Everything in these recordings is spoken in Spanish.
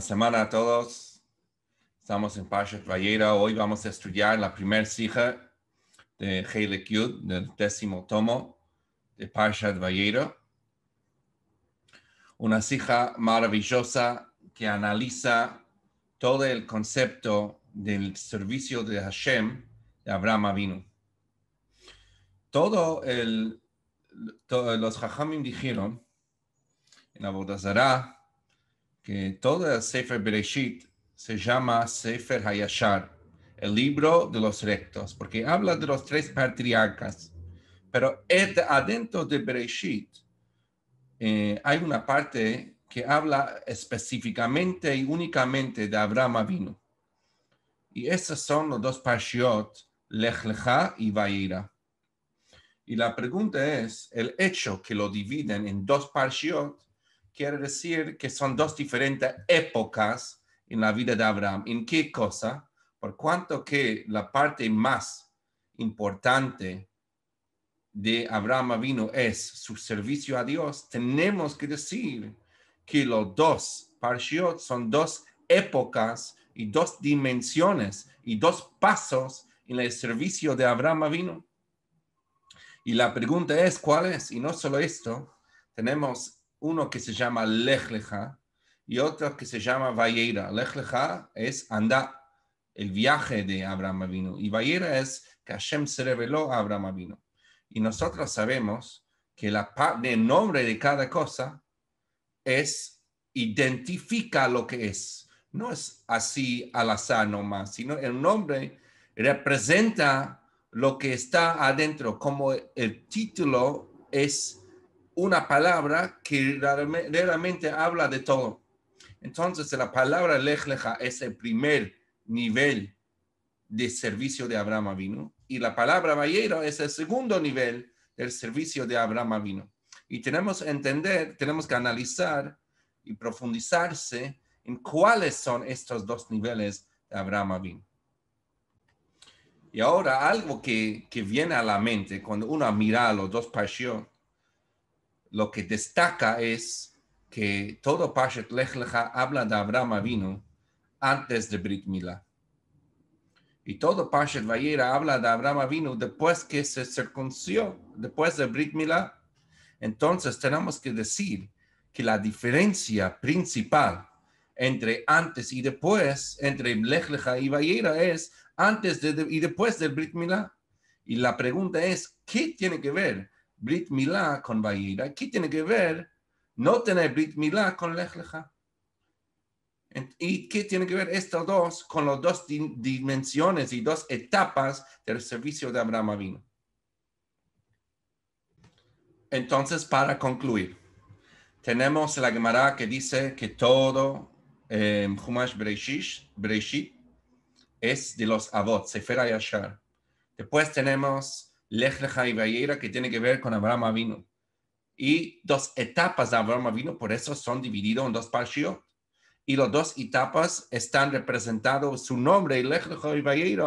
semana a todos. Estamos en Parshat Vayera. Hoy vamos a estudiar la primera sija de Heile del décimo tomo de Parshat Vallera. Una sija maravillosa que analiza todo el concepto del servicio de Hashem de Abraham Avinu. Todo el, los Jajamim dijeron en Bodhazara que todo el Sefer Bereshit se llama Sefer Hayashar, el libro de los rectos, porque habla de los tres patriarcas. Pero adentro de Bereshit eh, hay una parte que habla específicamente y únicamente de Abraham Avinu. Y esos son los dos parshiot, Lech Lecha y Vaira. Y la pregunta es, el hecho que lo dividen en dos parshiot quiere decir que son dos diferentes épocas en la vida de Abraham. ¿En qué cosa? Por cuanto que la parte más importante de Abraham vino es su servicio a Dios, tenemos que decir que los dos parshiot son dos épocas y dos dimensiones y dos pasos en el servicio de Abraham vino. Y la pregunta es, ¿cuál es? Y no solo esto, tenemos uno que se llama Lech leja y otro que se llama Vayera. Lech es anda, el viaje de Abraham Avinu. Y Vayera es que Hashem se reveló a Abraham Avinu. Y nosotros sabemos que la parte, del nombre de cada cosa es, identifica lo que es. No es así al azar nomás, sino el nombre representa lo que está adentro, como el título es una palabra que realmente habla de todo. Entonces, la palabra lejleja es el primer nivel de servicio de Abraham Avino y la palabra Vallero es el segundo nivel del servicio de Abraham Avino. Y tenemos que entender, tenemos que analizar y profundizarse en cuáles son estos dos niveles de Abraham Avino. Y ahora algo que, viene a la mente cuando uno mira los dos pasión lo que destaca es que todo Pashet Lech Lecha habla de Abraham Avinu antes de Brit Mila Y todo Pashet Vayera habla de Abraham Avinu después que se circunció, después de Brit Mila Entonces tenemos que decir que la diferencia principal entre antes y después, entre Lech Lecha y Vayera es antes de, y después de Brit Mila Y la pregunta es, ¿qué tiene que ver Brit Milá con Vayira, ¿qué tiene que ver no tener Brit Milá con Lech Lecha. ¿Y qué tiene que ver estos dos con las dos dimensiones y dos etapas del servicio de Abraham Avino? Entonces, para concluir, tenemos la Gemara que dice que todo em, Humash eh, es de los Avot, Sefer Yashar. Después tenemos Lech Lecha y que tiene que ver con Abraham Avino. Y dos etapas de Abraham Avino, por eso son divididos en dos parshiot. Y las dos etapas están representados su nombre, Lech Lecha y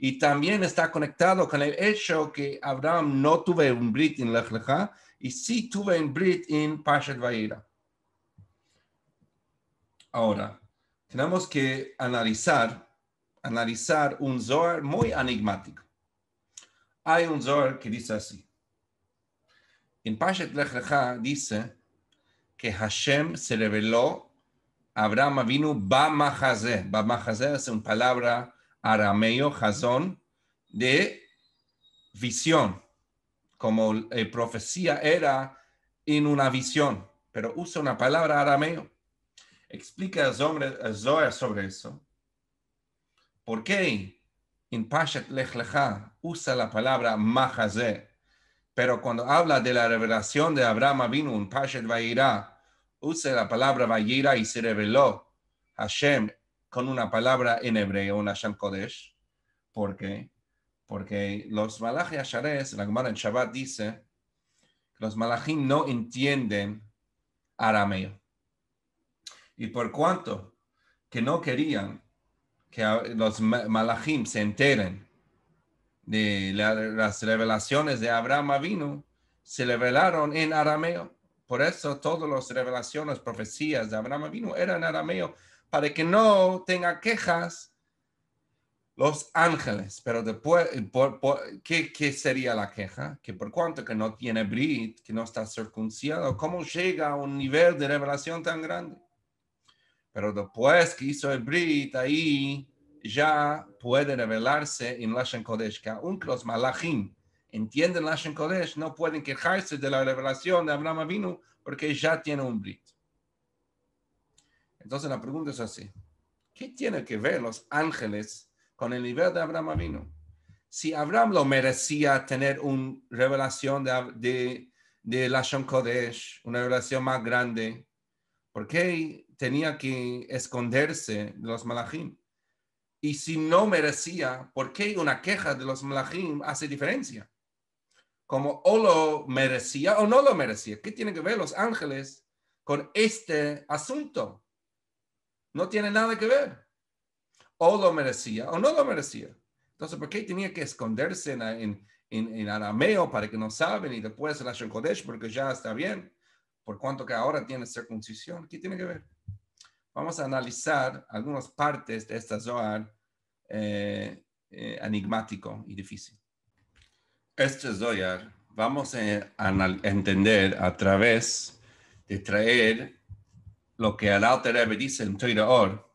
y también está conectado con el hecho que Abraham no tuvo un Brit en Lech Lecha, y sí tuvo un Brit en Parshat Vayira. Ahora, tenemos que analizar, analizar un Zohar muy enigmático. Hay un Zohar que dice así. En Pashet Lech Lecha dice que Hashem se reveló a Abraham vino Bamahazé. Bamahazé es una palabra arameo, jazón, de visión. Como la eh, profecía era en una visión, pero usa una palabra arameo. Explica a Zohar sobre eso. ¿Por qué? en Pashet Lech usa la palabra Mahazé, pero cuando habla de la revelación de Abraham vino un Pashet Vayira, usa la palabra Vayira y se reveló Hashem con una palabra en hebreo, un Hashem Kodesh. ¿Por qué? Porque los Malachi Ashares, la Gemara en Shabbat dice que los Malachim no entienden arameo. Y por cuanto que no querían que los malachim se enteren de las revelaciones de Abraham Avino, se revelaron en arameo. Por eso todas las revelaciones, profecías de Abraham Avino eran arameo, para que no tenga quejas los ángeles. Pero después, ¿qué, ¿qué, sería la queja? Que por cuanto que no tiene brit, que no está circuncidado, ¿cómo llega a un nivel de revelación tan grande? Pero después que hizo el Brit, ahí ya puede revelarse en Lashon Kodesh, que aún los malachim entienden Lashon Kodesh, no pueden quejarse de la revelación de Abraham Avinu, porque ya tiene un Brit. Entonces la pregunta es así, ¿qué tiene que ver los ángeles con el nivel de Abraham Avinu? Si Abraham lo merecía tener una revelación de, de, de Kodesh, una revelación más grande, ¿por qué tenía que esconderse de los malajim. Y si no merecía, ¿por qué una queja de los malajim hace diferencia? Como o lo merecía o no lo merecía. ¿Qué tiene que ver los ángeles con este asunto? No tiene nada que ver. O lo merecía o no lo merecía. Entonces, ¿por qué tenía que esconderse en, arameo para que no saben y después en la Kodesh porque ya está bien? Por cuanto que ahora tiene circuncisión, ¿qué tiene que ver? vamos a analizar algunas partes de esta Zohar eh, eh, enigmático y difícil. Este Zohar vamos a, entender a través de traer lo que el Alter dice en Or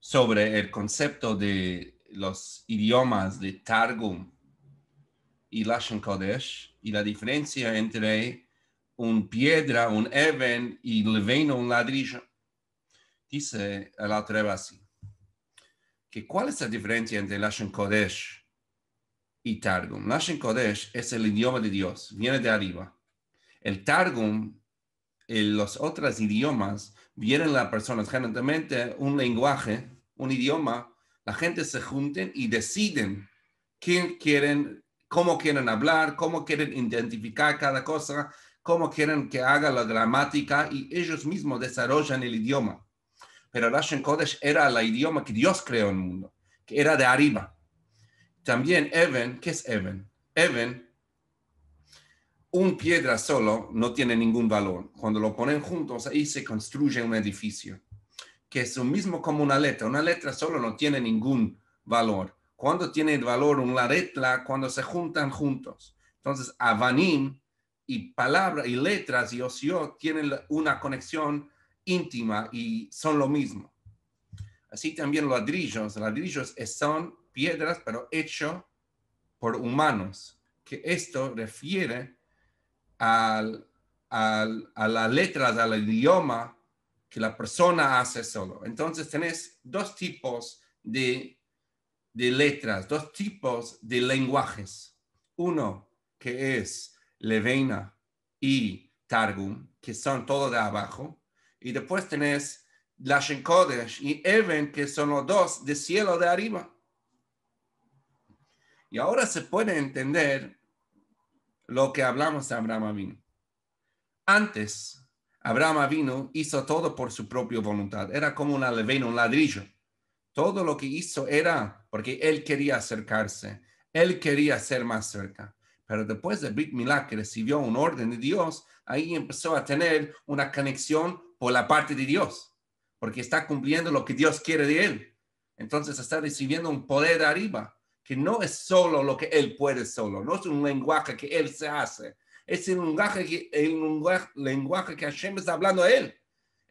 sobre el concepto de los idiomas de Targum y Lashon Kodesh y la diferencia entre un piedra, un even y leveno, un ladrillo dice el autor así, que cuál es la diferencia entre Lashon Kodesh y Targum. Lashon Kodesh es el idioma de Dios, viene de arriba. El Targum, y eh, los otros idiomas, vienen las personas, generalmente un lenguaje, un idioma, la gente se junten y deciden quién quieren, cómo quieren hablar, cómo quieren identificar cada cosa, cómo quieren que haga la gramática y ellos mismos desarrollan el idioma pero Russian Kodesh era el idioma que Dios creó en el mundo, que era de arriba. También Even, ¿qué es Even? Even, un piedra solo no tiene ningún valor. Cuando lo ponen juntos, ahí se construye un edificio, que es lo mismo como una letra. Una letra solo no tiene ningún valor. Cuando tiene valor una letra, cuando se juntan juntos. Entonces, Avanim y palabra y letras y ocio tienen una conexión íntima y son lo mismo. Así también ladrillos, ladrillos son piedras pero hechos por humanos, que esto refiere a las letras, al idioma que la persona hace solo. Entonces tenés dos tipos de, letras, dos tipos de lenguajes. Uno que es levena y targum, que son todo de abajo, y después tenés Lashen Kodesh y Even, que son los dos de cielo de arriba. Y ahora se puede entender lo que hablamos de Abraham Avinu. Antes, Abraham vino hizo todo por su propia voluntad. Era como una levena, un ladrillo. Todo lo que hizo era porque él quería acercarse. Él quería ser más cerca. Pero después de Big Milá, que recibió un orden de Dios, ahí empezó a tener una conexión por la parte de Dios, porque está cumpliendo lo que Dios quiere de él. Entonces está recibiendo un poder arriba, que no es solo lo que él puede solo, no es un lenguaje que él se hace, es el lenguaje que, el lenguaje que Hashem está hablando a él.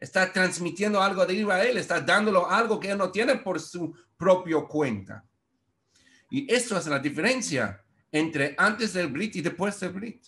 Está transmitiendo algo de arriba a él, está dándolo algo que él no tiene por su propio cuenta. Y eso es la diferencia entre antes del Brit y después del Brit.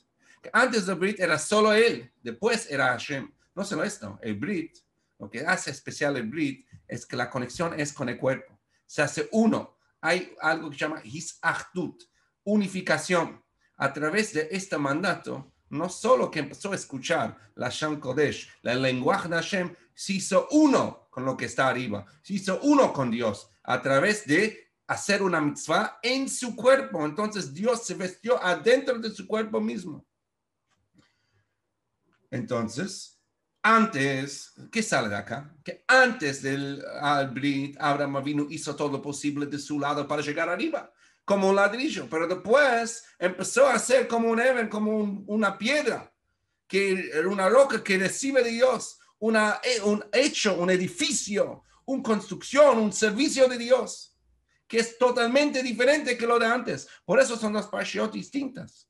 Antes del Brit era solo él, después era Hashem. No solo esto, el Brit, lo que hace especial el Brit es que la conexión es con el cuerpo. Se hace uno. Hay algo que se llama Hisachtut, unificación. A través de este mandato, no solo que empezó a escuchar la Shem Kodesh, la lenguaje de Hashem, se hizo uno con lo que está arriba, se hizo uno con Dios a través de hacer una mitzvah en su cuerpo. Entonces Dios se vestió adentro de su cuerpo mismo. Entonces, antes, que sale de acá? Que antes del Albrit, Abraham vino hizo todo lo posible de su lado para llegar arriba, como un ladrillo, pero después empezó a ser como un even, como una piedra, que una roca que recibe de Dios, una, eh, un hecho, un edificio, una construcción, un servicio de Dios, que es totalmente diferente que lo de antes. Por eso son dos pasiones distintas.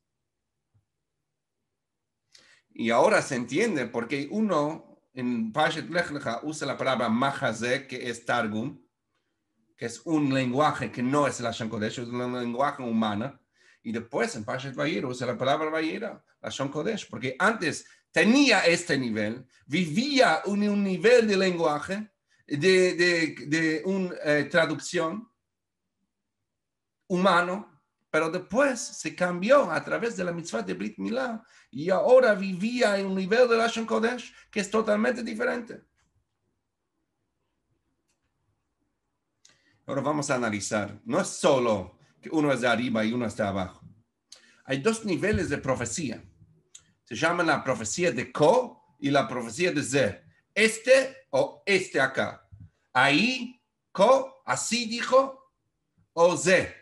Y ahora se entiende porque uno en Pashet Lechleja usa la palabra Mahazé, que es targum, que es un lenguaje que no es la Shankodesh, es un lenguaje humano. Y después en Pashet Vayera usa la palabra Bayira, la Shankodesh, porque antes tenía este nivel, vivía un, nivel de lenguaje, de, de, una eh, traducción humano, pero después se cambió a través de la mitzvah de Brit Milá y ahora vivía en un nivel de la Kodesh que es totalmente diferente. Ahora vamos a analizar. No es solo que uno es de arriba y uno está abajo. Hay dos niveles de profecía. Se llama la profecía de Ko y la profecía de Ze. Este o este acá. Ahí, Ko, así dijo, o Ze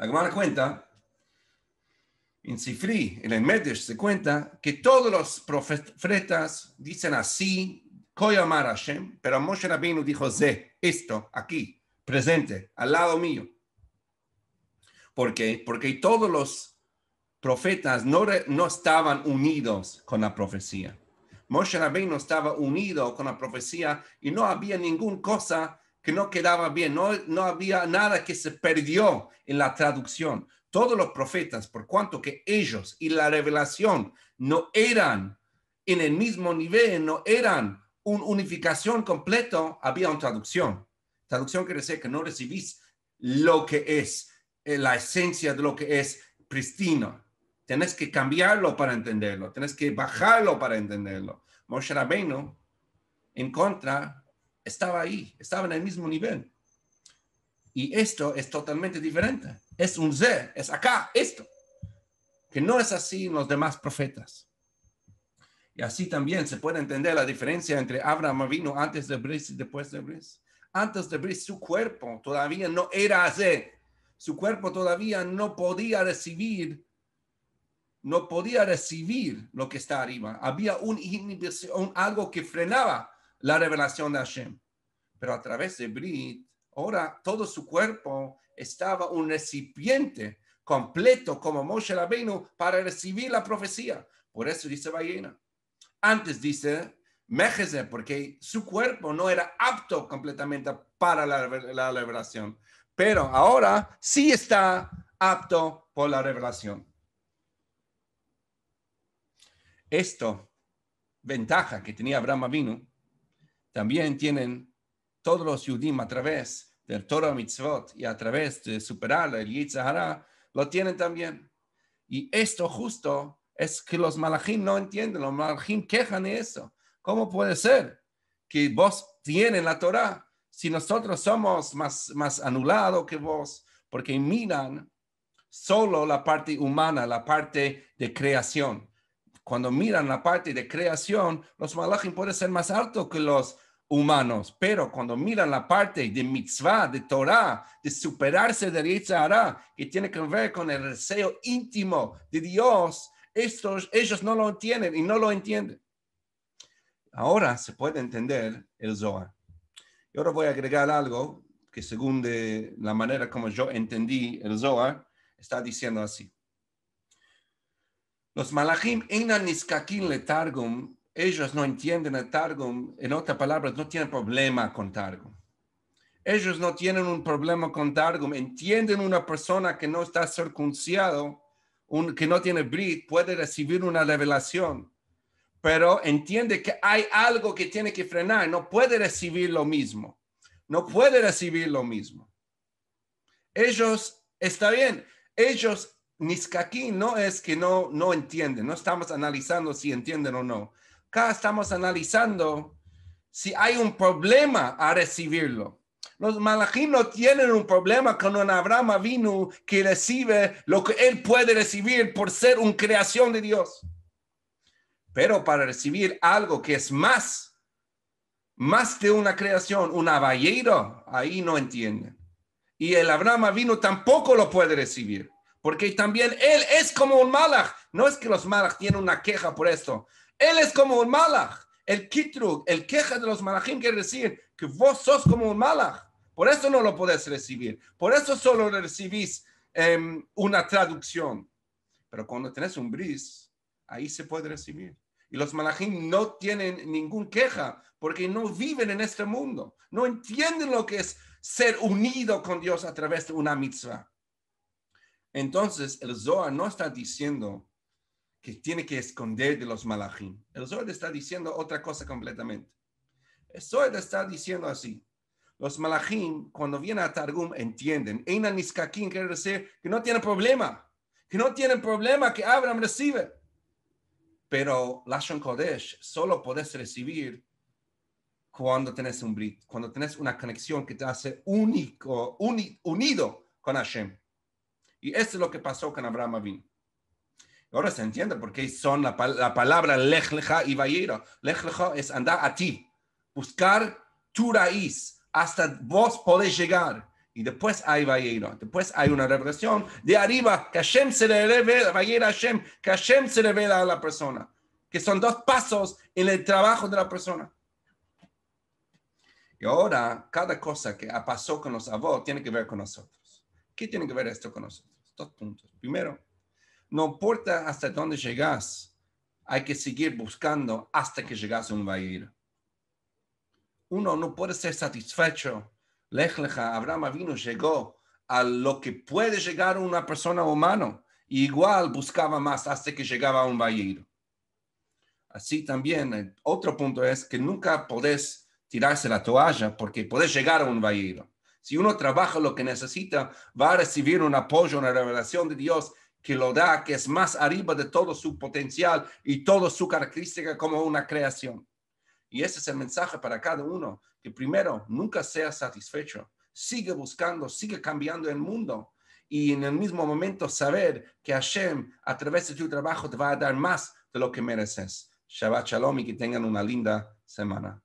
la Gemara cuenta, en Sifri, en el Medesh, se cuenta que todos los profetas dicen así, Koyamar pero Moshe Rabbeinu dijo, Ze, esto, aquí, presente, al lado mío. ¿Por Porque todos los profetas no, no estaban unidos con la profecía. Moshe Rabbeinu estaba unido con la profecía y no había ninguna cosa no quedaba bien, no, no había nada que se perdió en la traducción. Todos los profetas, por cuanto que ellos y la revelación no eran en el mismo nivel, no eran una unificación completo había una traducción. Traducción quiere decir que no recibís lo que es, eh, la esencia de lo que es pristino. Tenés que cambiarlo para entenderlo, tenés que bajarlo para entenderlo. Moshe Rabbeinu, en contra, estaba ahí, estaba en el mismo nivel. Y esto es totalmente diferente. Es un Z es acá, esto. Que no es así en los demás profetas. Y así también se puede entender la diferencia entre Abraham vino antes de Bris y después de Bris. Antes de Bris, su cuerpo todavía no era Z Su cuerpo todavía no podía recibir no podía recibir lo que está arriba. Había un, un algo que frenaba la revelación de Hashem. Pero a través de Brit, ahora todo su cuerpo estaba un recipiente completo como Moshe Rabbeinu para recibir la profecía. Por eso dice ballena. Antes dice Mejese, porque su cuerpo no era apto completamente para la, la revelación, pero ahora sí está apto por la revelación. Esto, ventaja que tenía Abraham vino también tienen todos los Yudim a través del Torah Mitzvot y a través de superar el Yitzhara, lo tienen también. Y esto justo es que los malachim no entienden, los malachim quejan de eso. ¿Cómo puede ser que vos tienen la Torah si nosotros somos más, más anulados que vos? Porque miran solo la parte humana, la parte de creación. Cuando miran la parte de creación, los malachim pueden ser más altos que los humanos, pero cuando miran la parte de mitzvah, de Torah, de superarse de Yitzhara, que tiene que ver con el deseo íntimo de Dios, estos, ellos no lo entienden y no lo entienden. Ahora se puede entender el Zohar. Y ahora voy a agregar algo que según la manera como yo entendí el Zohar, está diciendo así. Los malachim eina niskakin letargum ellos no entienden a Targum, en otras palabras, no tienen problema con Targum. Ellos no tienen un problema con Targum, entienden una persona que no está circuncidado, un, que no tiene Brit, puede recibir una revelación, pero entiende que hay algo que tiene que frenar, no puede recibir lo mismo, no puede recibir lo mismo. Ellos, está bien, ellos, aquí, no es que no, no entienden, no estamos analizando si entienden o no acá estamos analizando si hay un problema a recibirlo. Los malachim no tienen un problema con un Abraham Vino que recibe lo que él puede recibir por ser una creación de Dios. Pero para recibir algo que es más, más de una creación, un caballero, ahí no entienden. Y el Abraham Vino tampoco lo puede recibir, porque también él es como un malach. No es que los malach tienen una queja por esto, él es como un malach. El kitrug, el queja de los malachim quiere decir que vos sos como un malach. Por eso no lo podés recibir. Por eso solo recibís em, una traducción. Pero cuando tenés un bris, ahí se puede recibir. Y los malachim no tienen ningún queja porque no viven en este mundo. No entienden lo que es ser unido con Dios a través de una mitzvah. Entonces, el Zohar no está diciendo que tiene que esconder de los malachim. El Zohar está diciendo otra cosa completamente. El Zohar está diciendo así. Los malachim, cuando vienen a Targum, entienden. Eina niskakin quiere decir que no tienen problema. Que no tienen problema que Abraham recibe. Pero Lashon Kodesh solo puedes recibir cuando tenés un brit, cuando tenés una conexión que te hace único, unido con Hashem. Y esto es lo que pasó con Abraham Avin. Ahora se entiende por qué son la, palabra lech y vallero. Lech es andar a ti, buscar tu raíz, hasta vos podés llegar. Y después hay vallero. después hay una revelación de arriba, que Hashem se le revela, que se a la persona, que son dos pasos en el trabajo de la persona. Y ahora, cada cosa que pasó con los avós tiene que ver con nosotros. ¿Qué tiene que ver esto con nosotros? Dos puntos. Primero, no importa hasta dónde llegas, hay que seguir buscando hasta que llegas a un valle. Uno no puede ser satisfecho. Lech lecha, Abraham vino, llegó a lo que puede llegar una persona humana. igual buscaba más hasta que llegaba a un valle. Así también, eh, otro punto es que nunca podés tirarse la toalla porque podés llegar a un valle. Si uno trabaja lo que necesita, va a recibir un apoyo, una revelación de Dios que lo da, que es más arriba de todo su potencial y toda su característica como una creación. Y ese es el mensaje para cada uno, que primero, nunca sea satisfecho, sigue buscando, sigue cambiando el mundo y en el mismo momento saber que Hashem a través de tu trabajo te va a dar más de lo que mereces. Shabbat Shalom y que tengan una linda semana.